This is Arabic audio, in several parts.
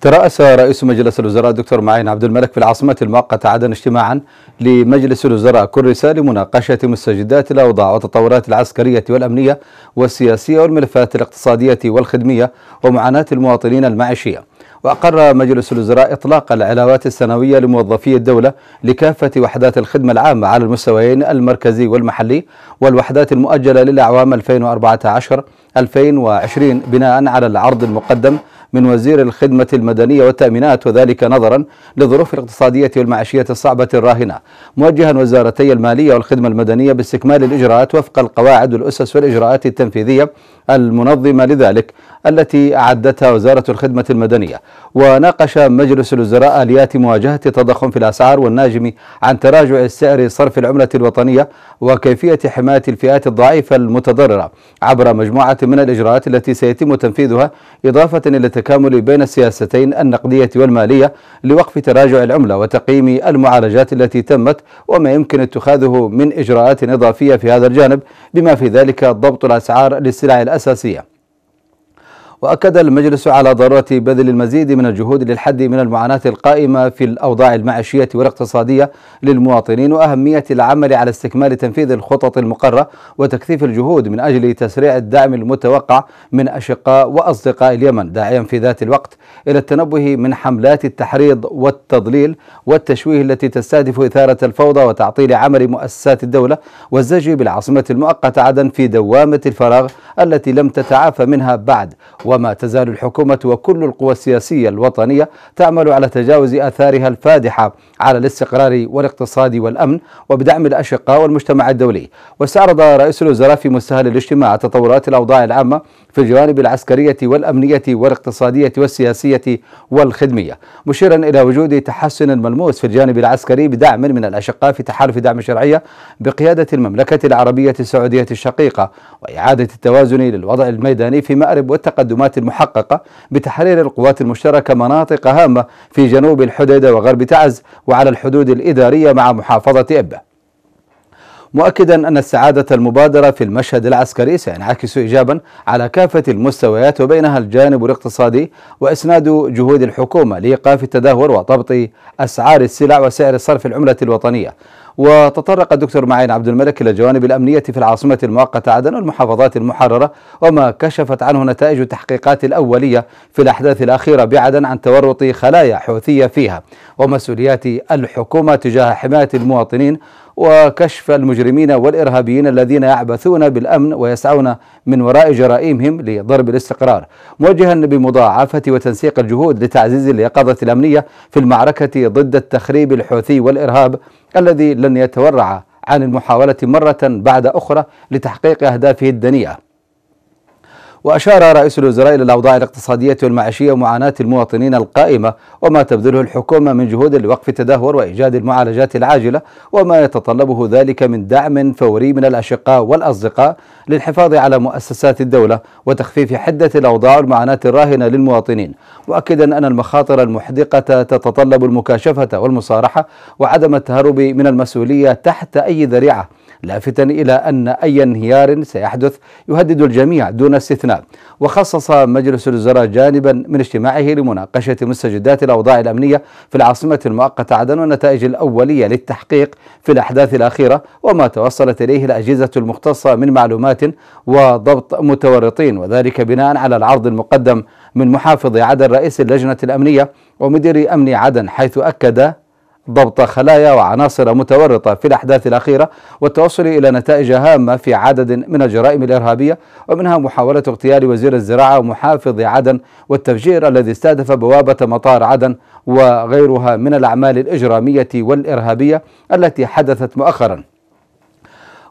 ترأس رئيس مجلس الوزراء الدكتور معين عبد الملك في العاصمة المؤقتة عدن اجتماعا لمجلس الوزراء كرسا لمناقشة مستجدات الأوضاع والتطورات العسكرية والأمنية والسياسية والملفات الاقتصادية والخدمية ومعاناة المواطنين المعيشية وأقر مجلس الوزراء إطلاق العلاوات السنوية لموظفي الدولة لكافة وحدات الخدمة العامة على المستويين المركزي والمحلي والوحدات المؤجلة للأعوام 2014 2020 بناء على العرض المقدم من وزير الخدمة المدنية والتأمينات وذلك نظرا للظروف الاقتصادية والمعيشية الصعبة الراهنة موجها وزارتي المالية والخدمة المدنية باستكمال الإجراءات وفق القواعد والأسس والإجراءات التنفيذية المنظمة لذلك التي أعدتها وزارة الخدمة المدنية وناقش مجلس الوزراء آليات مواجهة التضخم في الأسعار والناجم عن تراجع سعر صرف العملة الوطنية وكيفية حماية الفئات الضعيفة المتضررة عبر مجموعة من الإجراءات التي سيتم تنفيذها إضافة إلى التكامل بين السياستين النقدية والمالية لوقف تراجع العملة وتقييم المعالجات التي تمت وما يمكن اتخاذه من إجراءات إضافية في هذا الجانب بما في ذلك ضبط الأسعار للسلع الأساسية وأكد المجلس على ضرورة بذل المزيد من الجهود للحد من المعاناة القائمة في الأوضاع المعيشية والاقتصادية للمواطنين وأهمية العمل على استكمال تنفيذ الخطط المقرة وتكثيف الجهود من أجل تسريع الدعم المتوقع من أشقاء وأصدقاء اليمن داعيا في ذات الوقت إلى التنبه من حملات التحريض والتضليل والتشويه التي تستهدف إثارة الفوضى وتعطيل عمل مؤسسات الدولة والزج بالعاصمة المؤقتة عدن في دوامة الفراغ التي لم تتعافى منها بعد وما تزال الحكومة وكل القوى السياسية الوطنية تعمل على تجاوز آثارها الفادحة على الاستقرار والاقتصاد والأمن وبدعم الأشقاء والمجتمع الدولي واستعرض رئيس الوزراء في مستهل الاجتماع تطورات الأوضاع العامة في الجوانب العسكرية والأمنية والاقتصادية والسياسية والخدمية مشيرا إلى وجود تحسن ملموس في الجانب العسكري بدعم من الأشقاء في تحالف دعم الشرعية بقيادة المملكة العربية السعودية الشقيقة وإعادة التوازن للوضع الميداني في مأرب والتقدمات المعلومات المحققة بتحرير القوات المشتركة مناطق هامة في جنوب الحديدة وغرب تعز وعلى الحدود الإدارية مع محافظة إبة مؤكدا أن السعادة المبادرة في المشهد العسكري سينعكس إيجابا على كافة المستويات وبينها الجانب الاقتصادي وإسناد جهود الحكومة لإيقاف التدهور وضبط أسعار السلع وسعر صرف العملة الوطنية وتطرق الدكتور معين عبد الملك إلى الجوانب الأمنية في العاصمة المؤقتة عدن والمحافظات المحررة وما كشفت عنه نتائج التحقيقات الأولية في الأحداث الأخيرة بعدن عن تورط خلايا حوثية فيها ومسؤوليات الحكومة تجاه حماية المواطنين وكشف المجرمين والإرهابيين الذين يعبثون بالأمن ويسعون من وراء جرائمهم لضرب الاستقرار موجها بمضاعفة وتنسيق الجهود لتعزيز اليقظة الأمنية في المعركة ضد التخريب الحوثي والإرهاب الذي لن يتورع عن المحاولة مرة بعد أخرى لتحقيق أهدافه الدنيئة وأشار رئيس الوزراء إلى الأوضاع الاقتصادية والمعيشية ومعاناة المواطنين القائمة وما تبذله الحكومة من جهود لوقف التدهور وإيجاد المعالجات العاجلة وما يتطلبه ذلك من دعم فوري من الأشقاء والأصدقاء للحفاظ على مؤسسات الدولة وتخفيف حدة الأوضاع والمعاناة الراهنة للمواطنين مؤكدا أن المخاطر المحدقة تتطلب المكاشفة والمصارحة وعدم التهرب من المسؤولية تحت أي ذريعة لافتا إلى أن أي انهيار سيحدث يهدد الجميع دون استثناء وخصص مجلس الوزراء جانبا من اجتماعه لمناقشة مستجدات الأوضاع الأمنية في العاصمة المؤقتة عدن والنتائج الأولية للتحقيق في الأحداث الأخيرة وما توصلت إليه الأجهزة المختصة من معلومات وضبط متورطين وذلك بناء على العرض المقدم من محافظ عدن رئيس اللجنة الأمنية ومدير أمن عدن حيث أكد ضبط خلايا وعناصر متورطة في الأحداث الأخيرة والتوصل إلى نتائج هامة في عدد من الجرائم الإرهابية ومنها محاولة اغتيال وزير الزراعة ومحافظ عدن والتفجير الذي استهدف بوابة مطار عدن وغيرها من الأعمال الإجرامية والإرهابية التي حدثت مؤخراً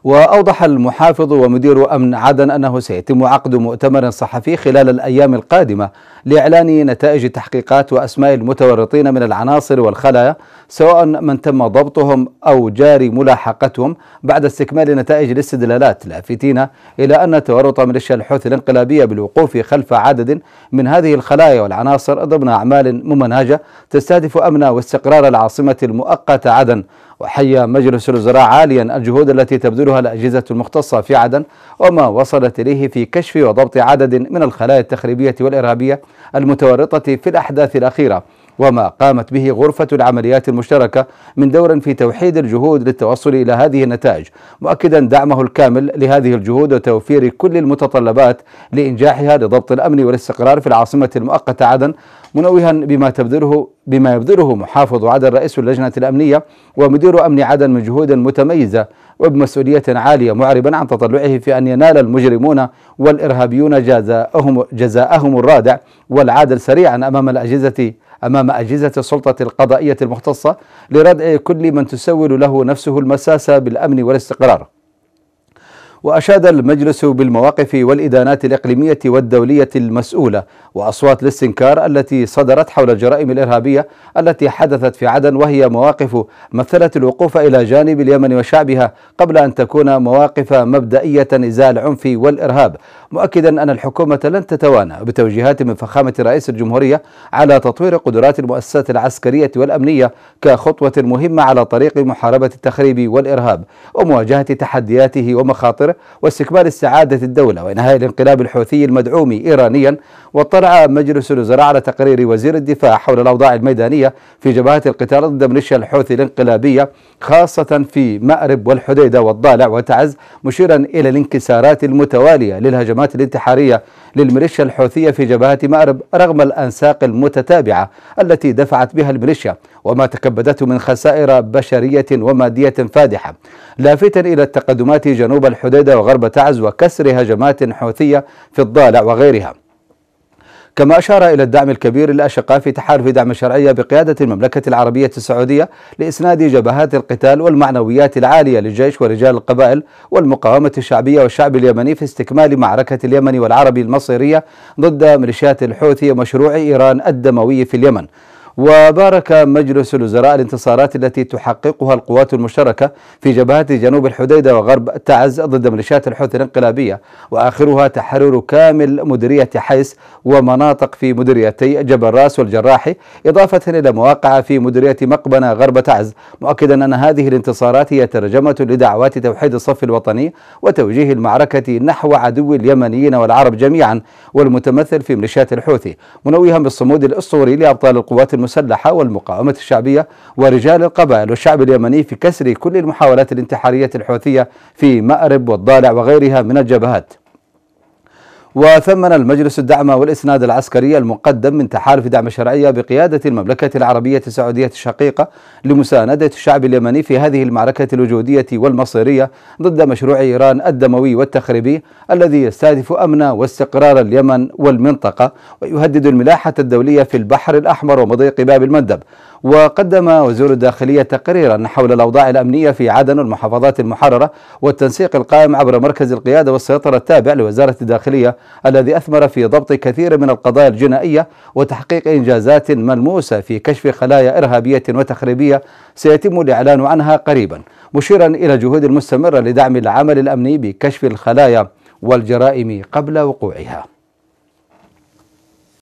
وأوضح المحافظ ومدير أمن عدن أنه سيتم عقد مؤتمر صحفي خلال الأيام القادمة لإعلان نتائج التحقيقات وأسماء المتورطين من العناصر والخلايا سواء من تم ضبطهم أو جاري ملاحقتهم بعد استكمال نتائج الاستدلالات لافتين إلى أن تورط ميليشيا الحوثي الانقلابية بالوقوف خلف عدد من هذه الخلايا والعناصر ضمن أعمال ممنهجة تستهدف أمن واستقرار العاصمة المؤقتة عدن وحيا مجلس الوزراء عاليا الجهود التي تبذلها الأجهزة المختصة في عدن وما وصلت إليه في كشف وضبط عدد من الخلايا التخريبية والإرهابية المتورطة في الأحداث الأخيرة وما قامت به غرفة العمليات المشتركة من دور في توحيد الجهود للتوصل إلى هذه النتائج مؤكدا دعمه الكامل لهذه الجهود وتوفير كل المتطلبات لإنجاحها لضبط الأمن والاستقرار في العاصمة المؤقتة عدن منوها بما تبذله بما يبذله محافظ عدن رئيس اللجنة الأمنية ومدير أمن عدن من جهود متميزة وبمسؤولية عالية معربا عن تطلعه في أن ينال المجرمون والإرهابيون جزاءهم, جزاءهم الرادع والعادل سريعا أمام الأجهزة أمام أجهزة السلطة القضائية المختصة لردع كل من تسول له نفسه المساسة بالأمن والاستقرار وأشاد المجلس بالمواقف والإدانات الإقليمية والدولية المسؤولة وأصوات الاستنكار التي صدرت حول الجرائم الإرهابية التي حدثت في عدن وهي مواقف مثلت الوقوف إلى جانب اليمن وشعبها قبل أن تكون مواقف مبدئية نزاع العنف والإرهاب مؤكدا أن الحكومة لن تتوانى بتوجيهات من فخامة رئيس الجمهورية على تطوير قدرات المؤسسات العسكرية والأمنية كخطوة مهمة على طريق محاربة التخريب والإرهاب ومواجهة تحدياته ومخاطره واستكمال استعادة الدولة وإنهاء الانقلاب الحوثي المدعوم إيرانيا واطلع مجلس الوزراء على تقرير وزير الدفاع حول الأوضاع الميدانية في جبهات القتال ضد ميليشيا الحوثي الانقلابية خاصة في مأرب والحديدة والضالع وتعز مشيرا إلى الانكسارات المتوالية للهجمات الهجمات الانتحارية للميليشيا الحوثية في جبهة مأرب رغم الأنساق المتتابعة التي دفعت بها الميليشيا وما تكبدته من خسائر بشرية ومادية فادحة لافتا إلى التقدمات جنوب الحديدة وغرب تعز وكسر هجمات حوثية في الضالع وغيرها كما أشار إلى الدعم الكبير للأشقاء في تحالف دعم الشرعية بقيادة المملكة العربية السعودية لإسناد جبهات القتال والمعنويات العالية للجيش ورجال القبائل والمقاومة الشعبية والشعب اليمني في استكمال معركة اليمن والعربي المصيرية ضد ميليشيات الحوثي ومشروع إيران الدموي في اليمن وبارك مجلس الوزراء الانتصارات التي تحققها القوات المشتركة في جبهات جنوب الحديدة وغرب تعز ضد ميليشيات الحوثي الانقلابية وآخرها تحرر كامل مديرية حيس ومناطق في مديريتي جبل راس والجراحي إضافة إلى مواقع في مديرية مقبنة غرب تعز مؤكدا أن هذه الانتصارات هي ترجمة لدعوات توحيد الصف الوطني وتوجيه المعركة نحو عدو اليمنيين والعرب جميعا والمتمثل في ميليشيات الحوثي منوها بالصمود الأسطوري لأبطال القوات المسلحة والمقاومة الشعبية ورجال القبائل والشعب اليمني في كسر كل المحاولات الانتحارية الحوثية في مأرب والضالع وغيرها من الجبهات وثمن المجلس الدعم والإسناد العسكري المقدم من تحالف دعم شرعية بقيادة المملكة العربية السعودية الشقيقة لمساندة الشعب اليمني في هذه المعركة الوجودية والمصيرية ضد مشروع إيران الدموي والتخريبي الذي يستهدف أمن واستقرار اليمن والمنطقة ويهدد الملاحة الدولية في البحر الأحمر ومضيق باب المندب وقدم وزير الداخلية تقريرا حول الأوضاع الأمنية في عدن والمحافظات المحررة والتنسيق القائم عبر مركز القيادة والسيطرة التابع لوزارة الداخلية الذي أثمر في ضبط كثير من القضايا الجنائية وتحقيق إنجازات ملموسة في كشف خلايا إرهابية وتخريبية سيتم الإعلان عنها قريبا مشيرا إلى جهود مستمرة لدعم العمل الأمني بكشف الخلايا والجرائم قبل وقوعها